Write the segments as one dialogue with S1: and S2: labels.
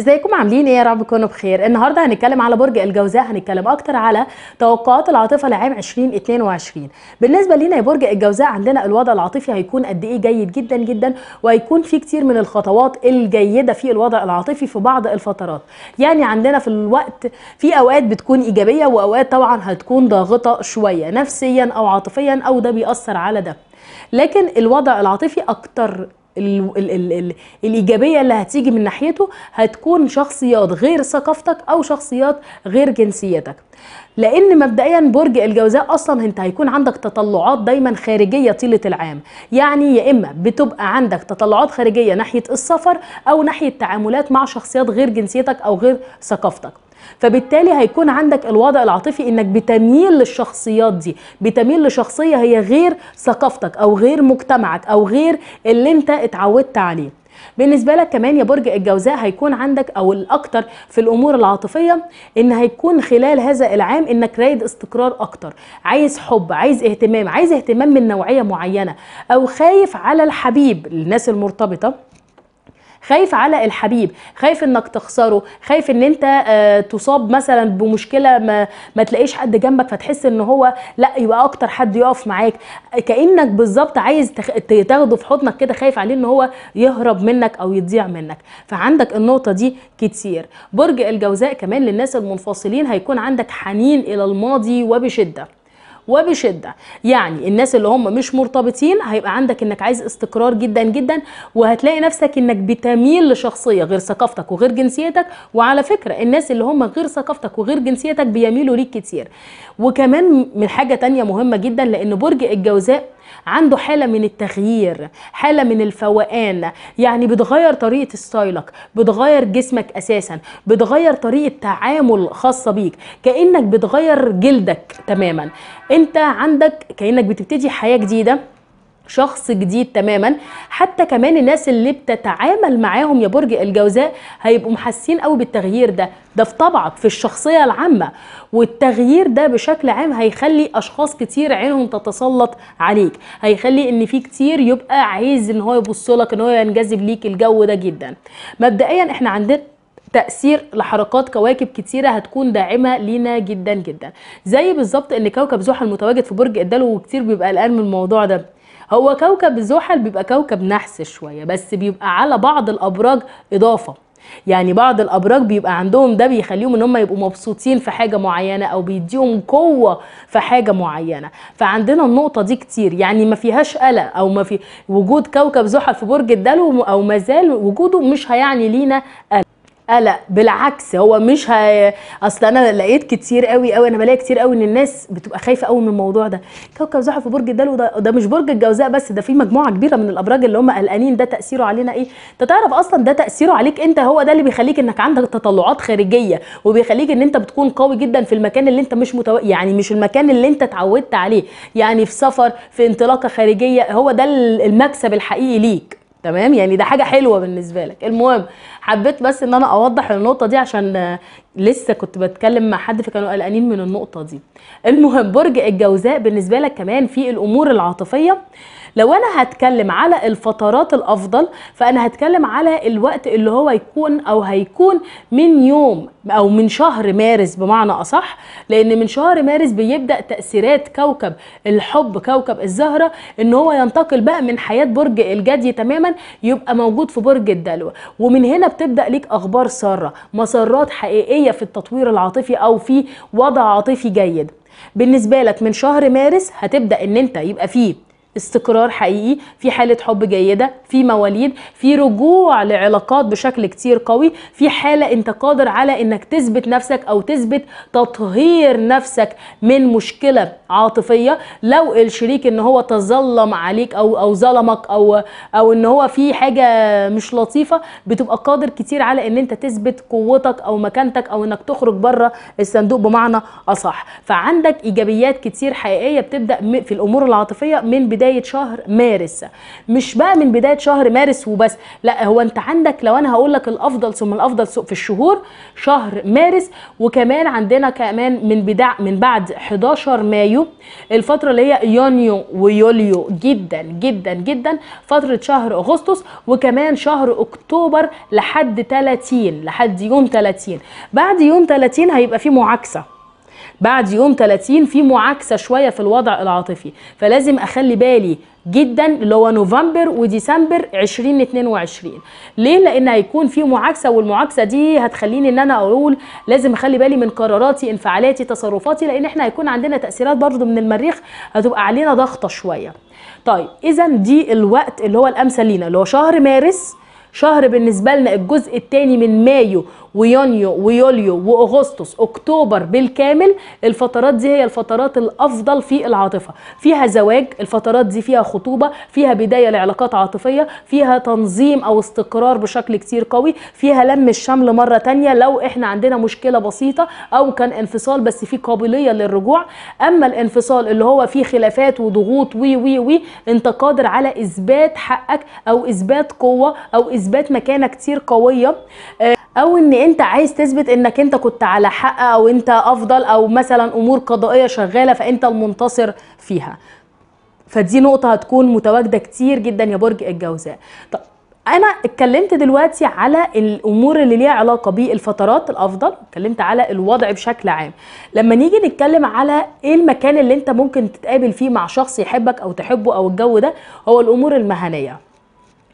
S1: ازيكم عاملين ايه يا رب تكونوا بخير النهارده هنتكلم على برج الجوزاء هنتكلم اكتر على توقعات العاطفه لعام 2022 بالنسبه لينا يا برج الجوزاء عندنا الوضع العاطفي هيكون قد ايه جيد جدا جدا وهيكون في كتير من الخطوات الجيده في الوضع العاطفي في بعض الفترات يعني عندنا في الوقت في اوقات بتكون ايجابيه واوقات طبعا هتكون ضاغطه شويه نفسيا او عاطفيا او ده بيأثر على ده لكن الوضع العاطفي اكتر الـ الـ الـ الـ الايجابيه اللي هتيجي من ناحيته هتكون شخصيات غير ثقافتك او شخصيات غير جنسيتك لان مبدئيا برج الجوزاء اصلا انت هيكون عندك تطلعات دايما خارجيه طيله العام يعني يا اما بتبقى عندك تطلعات خارجيه ناحيه السفر او ناحيه تعاملات مع شخصيات غير جنسيتك او غير ثقافتك فبالتالي هيكون عندك الوضع العاطفي انك بتميل للشخصيات دي بتميل لشخصيه هي غير ثقافتك او غير مجتمعك او غير اللي انت اتعودت عليه بالنسبه لك كمان يا برج الجوزاء هيكون عندك او الاكتر في الامور العاطفيه ان هيكون خلال هذا العام انك رايد استقرار اكتر عايز حب عايز اهتمام عايز اهتمام من نوعيه معينه او خايف على الحبيب الناس المرتبطه خايف على الحبيب خايف انك تخسره خايف ان انت آه، تصاب مثلا بمشكله ما, ما تلاقيش حد جنبك فتحس ان هو لا يبقى اكتر حد يقف معاك كانك بالظبط عايز تاخده في حضنك كده خايف عليه ان هو يهرب منك او يضيع منك فعندك النقطه دي كتير برج الجوزاء كمان للناس المنفصلين هيكون عندك حنين الى الماضي وبشده وبشده يعني الناس اللي هم مش مرتبطين هيبقى عندك انك عايز استقرار جدا جدا وهتلاقي نفسك انك بتميل لشخصيه غير ثقافتك وغير جنسيتك وعلى فكره الناس اللي هم غير ثقافتك وغير جنسيتك بيميلوا ليك كتير وكمان من حاجه تانية مهمه جدا لان برج الجوزاء عنده حاله من التغيير حاله من الفوقان يعني بتغير طريقه ستايلك بتغير جسمك اساسا بتغير طريقه تعامل خاصه بيك كانك بتغير جلدك تماما انت عندك كانك بتبتدي حياه جديده شخص جديد تماما حتى كمان الناس اللي بتتعامل معاهم يا برج الجوزاء هيبقوا محسين قوي بالتغيير ده ده في طبعك في الشخصيه العامه والتغيير ده بشكل عام هيخلي اشخاص كتير عينهم تتسلط عليك هيخلي ان في كتير يبقى عايز ان هو يبص لك ان هو ينجذب ليك الجو ده جدا مبدئيا احنا عندنا تأثير لحركات كواكب كتيرة هتكون داعمة لينا جدا جدا زي بالظبط ان كوكب زحل متواجد في برج الدلو وكتير بيبقى قلقان من الموضوع ده هو كوكب زحل بيبقى كوكب نحس شويه بس بيبقى على بعض الابراج اضافه يعني بعض الابراج بيبقى عندهم ده بيخليهم ان هم يبقوا مبسوطين في حاجه معينه او بيديهم قوه في حاجه معينه فعندنا النقطه دي كتير يعني ما فيهاش قلق او ما في وجود كوكب زحل في برج الدلو او مازال وجوده مش هيعني لينا قلق قلق بالعكس هو مش هي... اصل انا لقيت كتير قوي قوي انا بلاقي كتير قوي ان الناس بتبقى خايفه قوي من الموضوع ده كوكب زحف في برج الدلو ده ده مش برج الجوزاء بس ده في مجموعه كبيره من الابراج اللي هم قلقانين ده تاثيره علينا ايه انت تعرف اصلا ده تاثيره عليك انت هو ده اللي بيخليك انك عندك تطلعات خارجيه وبيخليك ان انت بتكون قوي جدا في المكان اللي انت مش متو... يعني مش المكان اللي انت اتعودت عليه يعني في سفر في انطلاقه خارجيه هو ده المكسب الحقيقي ليك تمام يعني ده حاجه حلوه بالنسبه لك المهم حبيت بس ان انا اوضح النقطه دي عشان لسه كنت بتكلم مع حد فكانوا قلقانين من النقطه دي المهم برج الجوزاء بالنسبه لك كمان في الامور العاطفيه لو انا هتكلم على الفترات الافضل فانا هتكلم على الوقت اللي هو يكون او هيكون من يوم او من شهر مارس بمعنى اصح لان من شهر مارس بيبدا تاثيرات كوكب الحب كوكب الزهره ان هو ينتقل بقى من حياه برج الجدي تماما يبقى موجود في برج الدلو ومن هنا بتبدا ليك اخبار ساره مسارات حقيقيه في التطوير العاطفي او في وضع عاطفي جيد بالنسبه لك من شهر مارس هتبدا ان انت يبقى فيه استقرار حقيقي في حاله حب جيده في مواليد في رجوع لعلاقات بشكل كتير قوي في حاله انت قادر على انك تثبت نفسك او تثبت تطهير نفسك من مشكله عاطفيه لو الشريك ان هو تظلم عليك او او ظلمك او او ان هو في حاجه مش لطيفه بتبقى قادر كتير على ان انت تثبت قوتك او مكانتك او انك تخرج بره الصندوق بمعنى اصح فعندك ايجابيات كتير حقيقيه بتبدا في الامور العاطفيه من بدايه بدايه شهر مارس مش بقى من بدايه شهر مارس وبس لا هو انت عندك لو انا هقول لك الافضل ثم الافضل في الشهور شهر مارس وكمان عندنا كمان من بدا من بعد 11 مايو الفتره اللي هي يونيو ويوليو جدا جدا جدا فتره شهر اغسطس وكمان شهر اكتوبر لحد 30 لحد يوم 30 بعد يوم 30 هيبقى في معاكسه بعد يوم 30 في معاكسه شويه في الوضع العاطفي فلازم اخلي بالي جدا اللي هو نوفمبر وديسمبر 2022 ليه لان هيكون في معاكسه والمعاكسه دي هتخليني ان انا اقول لازم اخلي بالي من قراراتي انفعالاتي تصرفاتي لان احنا هيكون عندنا تاثيرات برضو من المريخ هتبقى علينا ضغطه شويه طيب اذا دي الوقت اللي هو الامثل لينا اللي هو شهر مارس شهر بالنسبه لنا الجزء الثاني من مايو ويونيو ويوليو واغسطس اكتوبر بالكامل الفترات دي هي الفترات الافضل في العاطفه فيها زواج الفترات دي فيها خطوبه فيها بدايه لعلاقات عاطفيه فيها تنظيم او استقرار بشكل كتير قوي فيها لم الشمل مره تانية لو احنا عندنا مشكله بسيطه او كان انفصال بس في قابليه للرجوع اما الانفصال اللي هو فيه خلافات وضغوط وي وي وي انت قادر على اثبات حقك او اثبات قوه او اثبات مكانه كتير قويه آه، او ان انت عايز تثبت انك انت كنت على حق او انت افضل او مثلا امور قضائيه شغاله فانت المنتصر فيها فدي نقطه هتكون متواجده كتير جدا يا برج الجوزاء طب انا اتكلمت دلوقتي على الامور اللي ليها علاقه بالفترات الافضل اتكلمت على الوضع بشكل عام لما نيجي نتكلم على ايه المكان اللي انت ممكن تتقابل فيه مع شخص يحبك او تحبه او الجو ده هو الامور المهنيه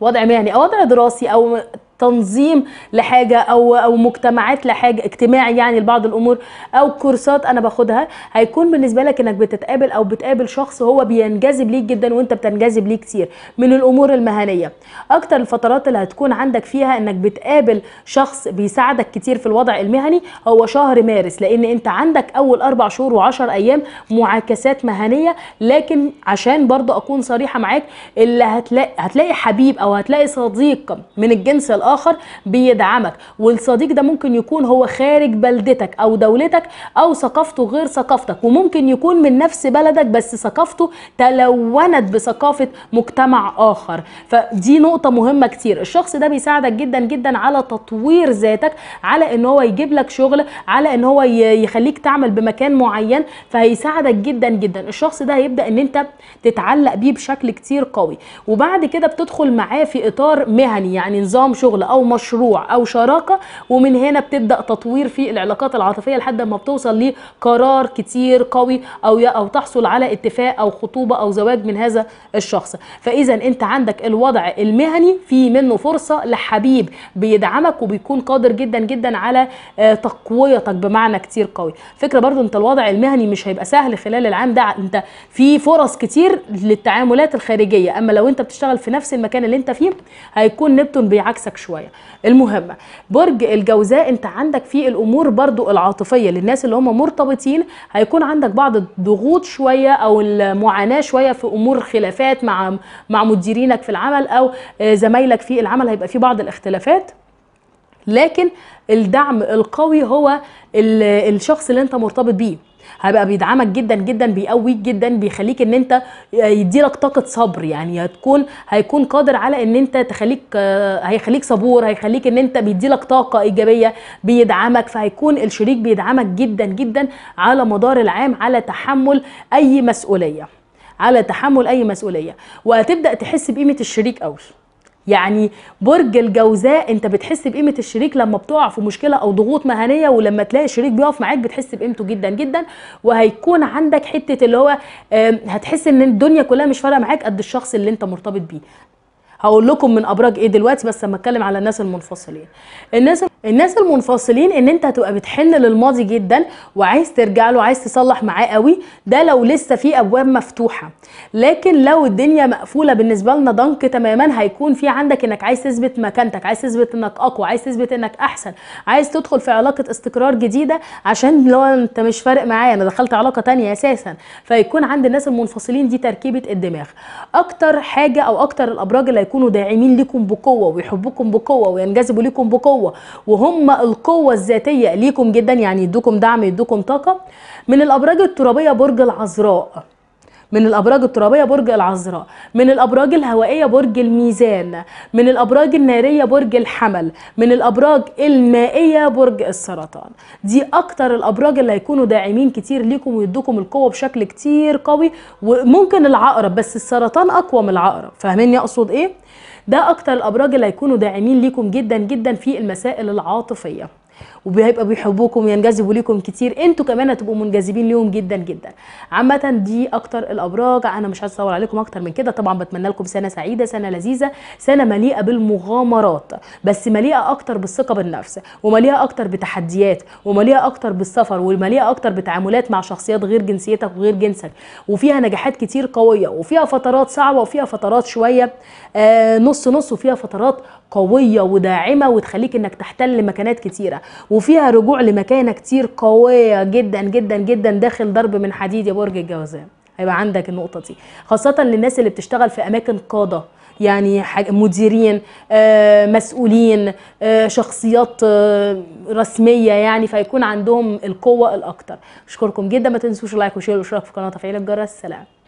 S1: وضع مهني او وضع دراسي او تنظيم لحاجه او او مجتمعات لحاجه اجتماعي يعني لبعض الامور او كورسات انا باخدها هيكون بالنسبه لك انك بتتقابل او بتقابل شخص هو بينجذب ليك جدا وانت بتنجذب ليه كتير من الامور المهنيه اكتر الفترات اللي هتكون عندك فيها انك بتقابل شخص بيساعدك كتير في الوضع المهني هو شهر مارس لان انت عندك اول اربع شهور و10 ايام معاكسات مهنيه لكن عشان برضو اكون صريحه معاك اللي هتلاقي هتلاقي حبيب او هتلاقي صديق من الجنس الآخر اخر بيدعمك والصديق ده ممكن يكون هو خارج بلدتك او دولتك او ثقافته غير ثقافتك وممكن يكون من نفس بلدك بس ثقافته تلونت بثقافه مجتمع اخر فدي نقطه مهمه كتير الشخص ده بيساعدك جدا جدا على تطوير ذاتك على ان هو يجيب لك شغل على ان هو يخليك تعمل بمكان معين فهيساعدك جدا جدا الشخص ده هيبدا ان انت تتعلق بيه بشكل كتير قوي وبعد كده بتدخل معاه في اطار مهني يعني نظام شغل شغل او مشروع او شراكه ومن هنا بتبدا تطوير في العلاقات العاطفيه لحد ما بتوصل لقرار كتير قوي او او تحصل على اتفاق او خطوبه او زواج من هذا الشخص فاذا انت عندك الوضع المهني في منه فرصه لحبيب بيدعمك وبيكون قادر جدا جدا على آه، تقويتك بمعنى كتير قوي فكره برضو انت الوضع المهني مش هيبقى سهل خلال العام ده انت في فرص كتير للتعاملات الخارجيه اما لو انت بتشتغل في نفس المكان اللي انت فيه هيكون نبتون بيعكسك شويه شويه المهم برج الجوزاء انت عندك في الامور برضو العاطفيه للناس اللي هم مرتبطين هيكون عندك بعض الضغوط شويه او المعاناه شويه في امور خلافات مع مع مديرينك في العمل او آه، زمايلك في العمل هيبقى في بعض الاختلافات لكن الدعم القوي هو الشخص اللي انت مرتبط بيه هيبقى بيدعمك جدا جدا بيقويك جدا بيخليك ان انت يديلك طاقه صبر يعني هتكون هيكون قادر على ان انت تخليك هيخليك صبور هيخليك ان انت بيديلك طاقه ايجابيه بيدعمك فهيكون الشريك بيدعمك جدا جدا على مدار العام على تحمل اي مسؤوليه على تحمل اي مسؤوليه وهتبدا تحس بقيمه الشريك قوي يعني برج الجوزاء انت بتحس بقيمه الشريك لما بتقع في مشكله او ضغوط مهنيه ولما تلاقي الشريك بيقف معاك بتحس بقيمته جدا جدا وهيكون عندك حته اللي هو هتحس ان الدنيا كلها مش فارقه معاك قد الشخص اللي انت مرتبط بيه هقول لكم من ابراج ايه دلوقتي بس لما اتكلم على الناس المنفصلين الناس الناس المنفصلين ان انت هتبقى بتحن للماضي جدا وعايز ترجع له عايز تصلح معاه قوي ده لو لسه في ابواب مفتوحه لكن لو الدنيا مقفوله بالنسبه لنا ضنك تماما هيكون في عندك انك عايز تثبت مكانتك عايز تثبت انك اقوى عايز تثبت انك احسن عايز تدخل في علاقه استقرار جديده عشان لو انت مش فارق معايا انا دخلت علاقه تانية اساسا فيكون عند الناس المنفصلين دي تركيبه الدماغ اكتر حاجه او اكتر الابراج اللي هيكونوا داعمين ليكم بقوه ويحبوكم بقوه وينجذبوا ليكم بقوه وهم القوة الذاتية ليكم جدا يعني يدوكم دعم يدوكم طاقة من الأبراج الترابية برج العذراء من الابراج الترابيه برج العذراء من الابراج الهوائيه برج الميزان من الابراج الناريه برج الحمل من الابراج المائيه برج السرطان دي اكتر الابراج اللي هيكونوا داعمين كتير ليكم ويدوكم القوه بشكل كتير قوي وممكن العقرب بس السرطان اقوى من العقرب فاهمين اقصد ايه ده اكتر الابراج اللي هيكونوا داعمين ليكم جدا جدا في المسائل العاطفيه وبيبقى بيحبوكم وينجذبوا ليكم كتير انتوا كمان هتبقوا منجذبين ليهم جدا جدا عامه دي اكتر الابراج انا مش عايزه اطول عليكم اكتر من كده طبعا بتمنى لكم سنه سعيده سنه لذيذه سنه مليئه بالمغامرات بس مليئه اكتر بالثقه بالنفس ومليئه اكتر بتحديات ومليئه اكتر بالسفر ومليئه اكتر بتعاملات مع شخصيات غير جنسيتك وغير جنسك وفيها نجاحات كتير قويه وفيها فترات صعبه وفيها فترات شويه آه نص نص وفيها فترات قوية وداعمة وتخليك انك تحتل مكانات كتيرة وفيها رجوع لمكانة كتير قوية جدا جدا جدا داخل ضرب من حديد يا برج الجوزاء هيبقى عندك النقطة دي خاصة للناس اللي بتشتغل في أماكن قادة يعني مديرين آه، مسؤولين آه، شخصيات آه، رسمية يعني فيكون عندهم القوة الأكتر أشكركم جدا ما تنسوش لايك وشير واشتراك في القناة وتفعيل الجرس سلام